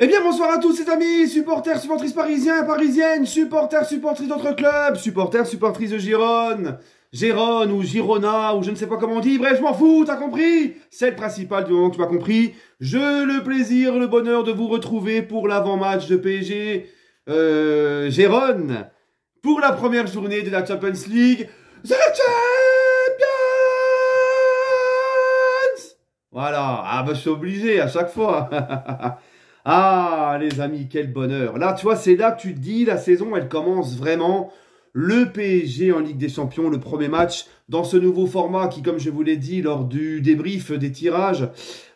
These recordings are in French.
Eh bien bonsoir à tous les amis, supporters, supportrices parisiens, parisiennes, supporters, supportrices d'autres clubs, supporters, supportrices de Gironne, Gironne ou Girona ou je ne sais pas comment on dit, bref je m'en fous, t'as compris C'est le principal du moment tu m'as compris. Je le plaisir, le bonheur de vous retrouver pour l'avant-match de PSG euh, pour la première journée de la Champions League. The Champions Voilà, ah bah je suis obligé à chaque fois Ah, les amis, quel bonheur. Là, tu vois, c'est là que tu te dis, la saison, elle commence vraiment. Le PSG en Ligue des Champions, le premier match dans ce nouveau format qui, comme je vous l'ai dit lors du débrief des tirages,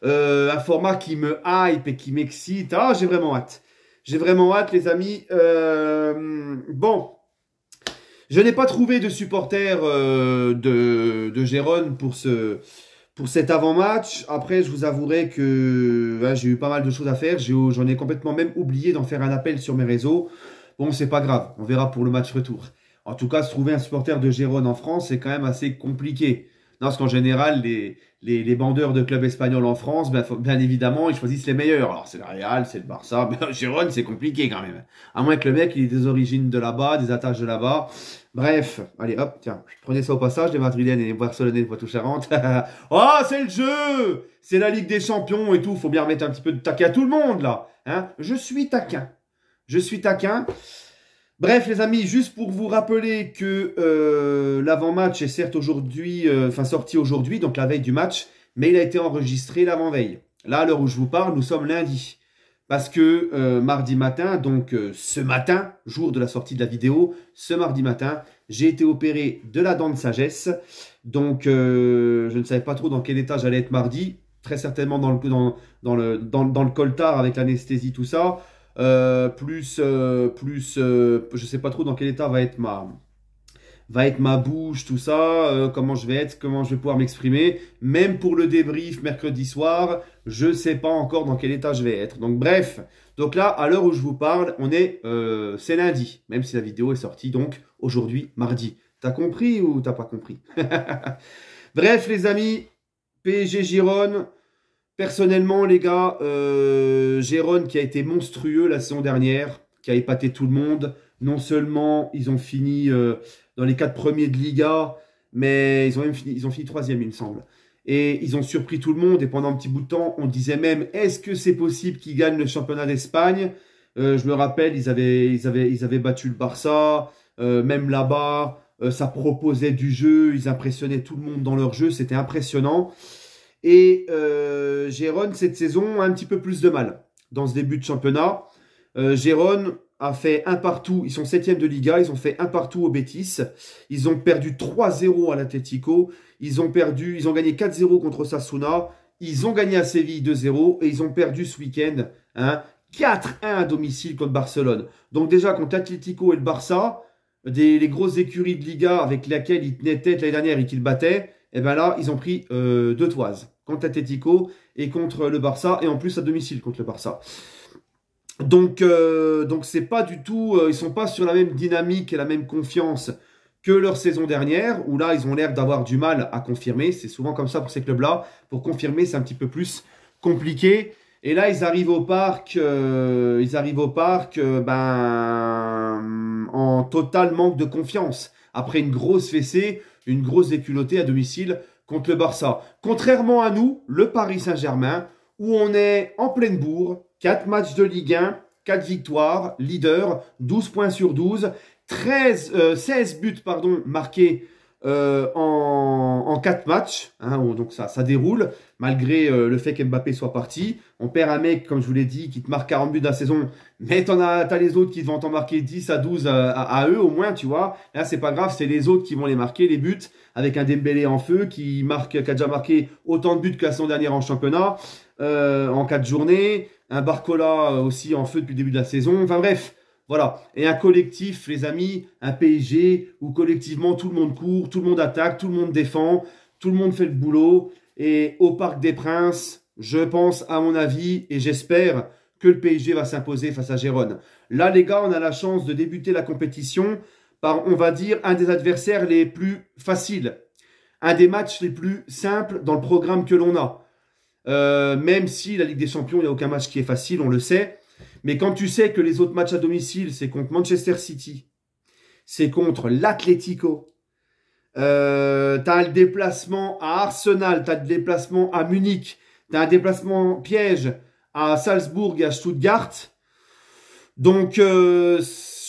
euh, un format qui me hype et qui m'excite. Ah, j'ai vraiment hâte. J'ai vraiment hâte, les amis. Euh, bon, je n'ai pas trouvé de supporters euh, de, de Gérone pour ce, pour cet avant-match. Après, je vous avouerai que hein, j'ai eu pas mal de choses à faire. J'en ai, complètement même oublié d'en faire un appel sur mes réseaux. Bon, c'est pas grave. On verra pour le match retour. En tout cas, se trouver un supporter de Gérone en France, c'est quand même assez compliqué parce qu'en général, les, les, les, bandeurs de clubs espagnols en France, ben, bien évidemment, ils choisissent les meilleurs. Alors, c'est le Real, c'est le Barça, mais Gérone, c'est compliqué quand même. À moins que le mec, il ait des origines de là-bas, des attaches de là-bas. Bref, allez, hop, tiens, prenez ça au passage, les Madrilènes et les Barcelonais de Poitou-Charentes. oh, c'est le jeu C'est la Ligue des Champions et tout, faut bien remettre un petit peu de taquin à tout le monde, là. Hein je suis taquin. Je suis taquin. Bref, les amis, juste pour vous rappeler que euh, l'avant-match est certes aujourd'hui, euh, enfin sorti aujourd'hui, donc la veille du match, mais il a été enregistré l'avant-veille. Là, à l'heure où je vous parle, nous sommes lundi. Parce que euh, mardi matin, donc ce matin, jour de la sortie de la vidéo, ce mardi matin, j'ai été opéré de la dent de sagesse. Donc je ne savais pas trop dans quel état j'allais être mardi. Très certainement dans le, dans, dans dans le coltard avec l'anesthésie, tout ça. Euh, plus, euh, plus euh, je sais pas trop dans quel état va être ma, va être ma bouche, tout ça, comment je vais être, comment je vais pouvoir m'exprimer. Même pour le débrief mercredi soir, je sais pas encore dans quel état je vais être. Donc bref, donc là, à l'heure où je vous parle, on est, c'est lundi, même si la vidéo est sortie donc aujourd'hui, mardi. T'as compris ou t'as pas compris Bref les amis, PSG Gironne, Personnellement, les gars, euh, Jérôme qui a été monstrueux la saison dernière, qui a épaté tout le monde. Non seulement ils ont fini euh, dans les quatre premiers de Liga, mais ils ont même fini, ils ont fini troisième, il me semble. Et ils ont surpris tout le monde. Et pendant un petit bout de temps, on disait même est-ce que c'est possible qu'ils gagnent le championnat d'Espagne euh, Je me rappelle, ils avaient, ils avaient, ils avaient battu le Barça, même là-bas, ça proposait du jeu, ils impressionnaient tout le monde dans leur jeu, c'était impressionnant. Et euh, Gérone, cette saison, a un petit peu plus de mal dans ce début de championnat. Euh, Gérone a fait un partout. Ils sont septième de Liga. Ils ont fait un partout au Betis. Ils ont perdu 3-0 à l'Atletico. Ils ont perdu. Ils ont gagné 4-0 contre Sasuna. Ils ont gagné à Séville 2-0 et ils ont perdu ce week-end hein, 4-1 à domicile contre Barcelone. Donc déjà contre l'Atletico et le Barça, des, les grosses écuries de Liga avec lesquelles ils tenaient tête l'année dernière et qu'ils battaient, et eh bien là ils ont pris euh, deux toises contre Atletico et contre le Barça, et en plus à domicile contre le Barça. Donc, euh, donc c'est pas du tout, euh, ils sont pas sur la même dynamique et la même confiance que leur saison dernière, où là ils ont l'air d'avoir du mal à confirmer. C'est souvent comme ça pour ces clubs-là, pour confirmer c'est un petit peu plus compliqué. Et là ils arrivent au parc, euh, ils arrivent au parc, ben en total manque de confiance après une grosse fessée, une grosse déculottée à domicile contre le Barça. Contrairement à nous, le Paris Saint-Germain, où on est en pleine bourre, 4 matchs de Ligue 1, 4 victoires, leader, 12 points sur 12, 13, 16 buts pardon, marqués euh, en, en, quatre matchs. Hein, donc ça, ça déroule, malgré euh, le fait qu'Mbappé soit parti. On perd un mec, comme je vous l'ai dit, qui te marque 40 buts de la saison, mais t'en as, t'as les autres qui vont t'en marquer 10 à 12 à, eux au moins, tu vois. Là, c'est pas grave, c'est les autres qui vont les marquer, les buts, avec un Dembélé en feu qui marque, qui a déjà marqué autant de buts qu'à son dernier en championnat, euh, en quatre journées. Un Barcola aussi en feu depuis le début de la saison. Enfin bref, voilà. Et un collectif, les amis, un PSG, où collectivement tout le monde court, tout le monde attaque, tout le monde défend, tout le monde fait le boulot. Et au Parc des Princes, je pense, à mon avis, et j'espère que le PSG va s'imposer face à Gérone. Là, les gars, on a la chance de débuter la compétition par, on va dire, un des adversaires les plus faciles, un des matchs les plus simples dans le programme que l'on a. Euh, même si la Ligue des Champions, il n'y a aucun match qui est facile, on le sait. Mais quand tu sais que les autres matchs à domicile, c'est contre Manchester City, c'est contre l'Atlético, euh, t'as le déplacement à Arsenal, as le déplacement à Munich, t'as un déplacement piège à Salzbourg et à Stuttgart. Donc, euh,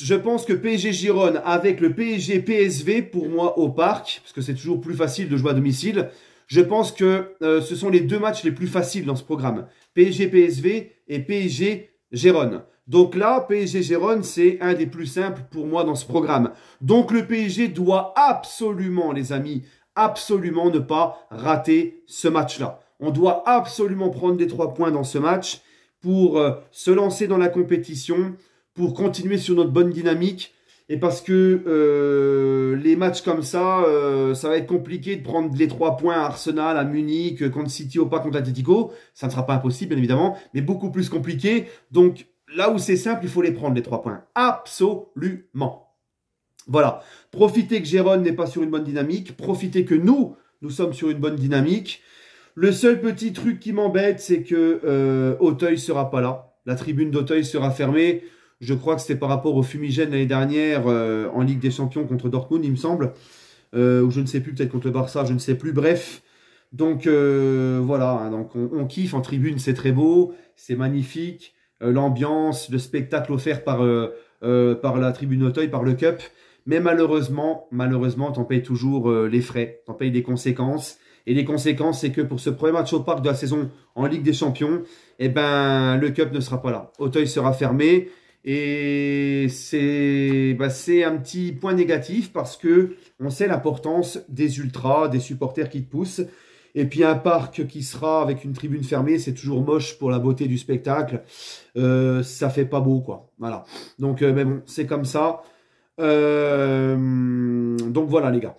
je pense que PSG Gironne avec le PSG PSV pour moi au parc, parce que c'est toujours plus facile de jouer à domicile. Je pense que euh, ce sont les deux matchs les plus faciles dans ce programme. PSG PSV et PSG Gérone. Donc là, PSG Gérone, c'est un des plus simples pour moi dans ce programme. Donc le PSG doit absolument, les amis, absolument ne pas rater ce match-là. On doit absolument prendre des trois points dans ce match pour euh, se lancer dans la compétition, pour continuer sur notre bonne dynamique et parce que euh, les matchs comme ça, euh, ça va être compliqué de prendre les trois points à Arsenal, à Munich, euh, contre City ou pas contre Atletico. Ça ne sera pas impossible, bien évidemment, mais beaucoup plus compliqué. Donc là où c'est simple, il faut les prendre, les trois points. Absolument. Voilà. Profitez que Jérôme n'est pas sur une bonne dynamique. Profitez que nous, nous sommes sur une bonne dynamique. Le seul petit truc qui m'embête, c'est que euh, Auteuil sera pas là. La tribune d'Auteuil sera fermée. Je crois que c'était par rapport au fumigène l'année dernière euh, en Ligue des Champions contre Dortmund, il me semble. Euh, ou je ne sais plus, peut-être contre le Barça, je ne sais plus. Bref, donc euh, voilà, hein, donc on, kiffe en tribune, c'est très beau, c'est magnifique. L'ambiance, le spectacle offert par, par la tribune Auteuil, par le Cup. Mais malheureusement, malheureusement, t'en payes toujours les frais, t'en payes des conséquences. Et les conséquences, c'est que pour ce premier match au parc de la saison en Ligue des Champions, et eh ben, le Cup ne sera pas là. Auteuil sera fermé. Et c'est bah, un petit point négatif parce que on sait l'importance des ultras, des supporters qui te poussent. Et puis un parc qui sera avec une tribune fermée, c'est toujours moche pour la beauté du spectacle. Euh, ça fait pas beau, quoi. Voilà. Donc, euh, bon, c'est comme ça. Euh, donc voilà, les gars.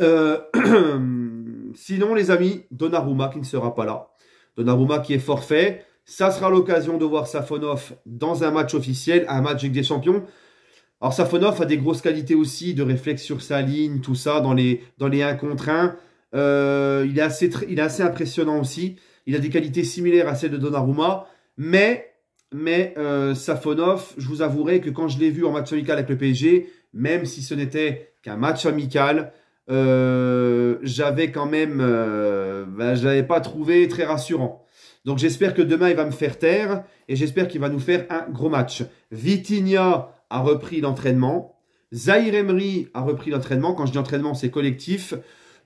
Euh, sinon, les amis, Donnarumma qui ne sera pas là. Donnarumma qui est forfait. Ça sera l'occasion de voir Safonov dans un match officiel, un match avec des champions. Alors Safonov a des grosses qualités aussi de réflexe sur sa ligne, tout ça, dans les, dans les 1 contre 1. Euh, il, est assez, il est assez impressionnant aussi. Il a des qualités similaires à celles de Donnarumma. Mais, mais euh, Safonov, je vous avouerai que quand je l'ai vu en match amical avec le PSG, même si ce n'était qu'un match amical, euh, j'avais quand même, ben, pas trouvé très rassurant. Donc j'espère que demain, il va me faire taire et j'espère qu'il va nous faire un gros match. Vitinha a repris l'entraînement. Zahir Emery a repris l'entraînement. Quand je dis entraînement, c'est collectif.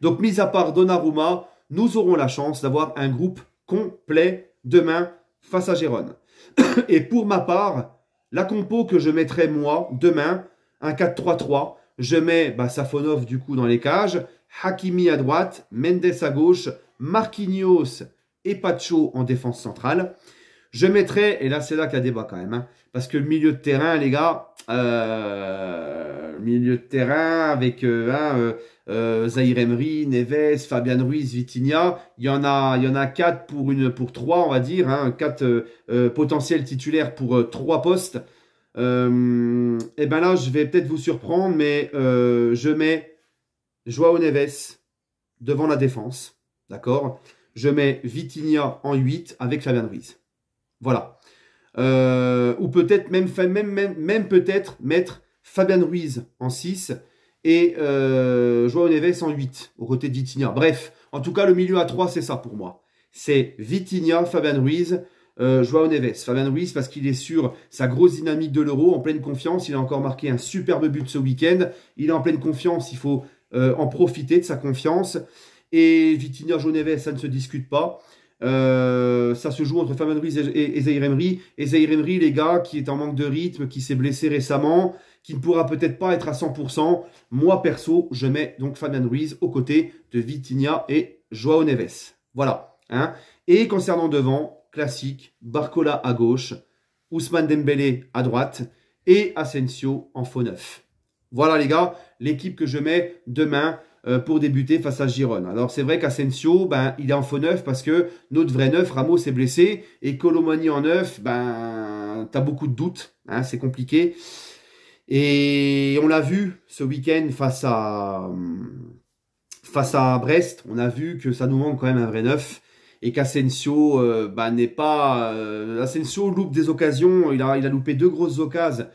Donc, mis à part Donnarumma, nous aurons la chance d'avoir un groupe complet demain face à Gérone. Et pour ma part, la compo que je mettrai moi demain, un 4-3-3, je mets bah, Safonov du coup dans les cages, Hakimi à droite, Mendes à gauche, Marquinhos et Pacho en défense centrale. Je mettrai, et là c'est là qu'il y a débat quand même, hein, parce que le milieu de terrain, les gars, euh, milieu de terrain avec euh, hein, euh, Zahir Emery, Neves, Fabian Ruiz, Vitinha, il y en a, il y en a quatre pour une, pour trois, on va dire, hein, quatre potentiels titulaires pour trois postes. et eh ben là, je vais peut-être vous surprendre, mais je mets Joao Neves devant la défense, d'accord je mets Vitinia en 8 avec Fabien Ruiz. Voilà. Euh, ou peut-être même, même, même, peut-être mettre Fabien Ruiz en 6 et euh, Joao Neves en 8 aux côtés de Vitinha. Bref, en tout cas, le milieu à 3, c'est ça pour moi. C'est Vitinia, Fabien Ruiz, euh, Joao Neves. Fabien Ruiz, parce qu'il est sur sa grosse dynamique de l'euro, en pleine confiance. Il a encore marqué un superbe but ce week-end. Il est en pleine confiance. Il faut en profiter de sa confiance. Et Vitinha, Neves, ça ne se discute pas. Euh, ça se joue entre Fabian Ruiz et, et Et Zahir les gars, qui est en manque de rythme, qui s'est blessé récemment, qui ne pourra peut-être pas être à 100%. Moi, perso, je mets donc Fabien Ruiz aux côtés de Vitinha et Joao Neves. Voilà. Hein. Et concernant devant, classique, Barcola à gauche, Ousmane Dembélé à droite et Asensio en faux neuf. Voilà les gars, l'équipe que je mets demain euh, pour débuter face à girone Alors c'est vrai qu'Asensio, ben, il est en faux neuf parce que notre vrai neuf, Ramos, s'est blessé. Et Colomani en neuf, ben, t'as beaucoup de doutes. Hein, c'est compliqué. Et on l'a vu ce week-end face à, hum, face à Brest. On a vu que ça nous manque quand même un vrai neuf. Et qu'Asensio euh, ben, n'est pas... Euh, loupe des occasions. il a loupé deux grosses occasions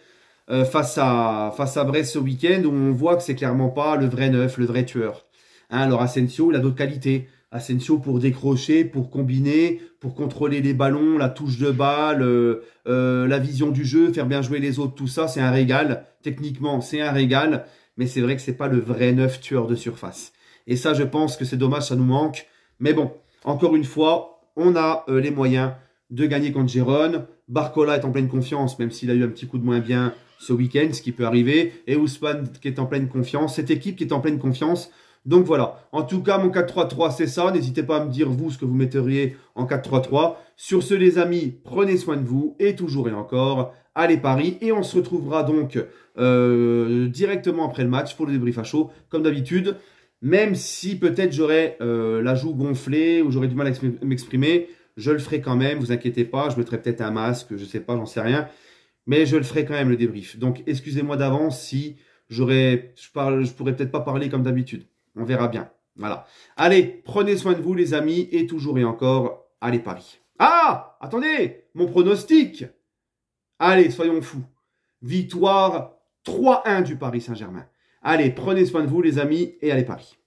euh, face, à, face à Brest ce week-end où on voit que c'est clairement pas le vrai neuf, le vrai tueur. Hein, alors Asensio, il a d'autres qualités. Asensio pour décrocher, pour combiner, pour contrôler les ballons, la touche de balle, euh, euh, la vision du jeu, faire bien jouer les autres, tout ça, c'est un régal. Techniquement, c'est un régal, mais c'est vrai que c'est pas le vrai neuf tueur de surface. Et ça, je pense que c'est dommage, ça nous manque. Mais bon, encore une fois, on a les moyens de gagner contre Gérone. Barcola est en pleine confiance, même s'il a eu un petit coup de moins bien ce week-end, ce qui peut arriver. Et Ousmane qui est en pleine confiance, cette équipe qui est en pleine confiance. Donc voilà, en tout cas mon 4-3-3 c'est ça, n'hésitez pas à me dire vous ce que vous metteriez en 4-3-3. Sur ce les amis, prenez soin de vous et toujours et encore, allez Paris et on se retrouvera donc euh, directement après le match pour le débrief à chaud comme d'habitude. Même si peut-être j'aurais euh, la joue gonflée ou j'aurais du mal à m'exprimer, je le ferai quand même, vous inquiétez pas, je mettrai peut-être un masque, je sais pas, j'en sais rien. Mais je le ferai quand même le débrief. Donc excusez-moi d'avance si j'aurais, je parle, je pourrais peut-être pas parler comme d'habitude. On verra bien. Voilà. Allez, prenez soin de vous les amis et toujours et encore, allez Paris. Ah, attendez, mon pronostic. Allez, soyons fous. Victoire 3-1 du Paris Saint-Germain. Allez, prenez soin de vous les amis et allez Paris.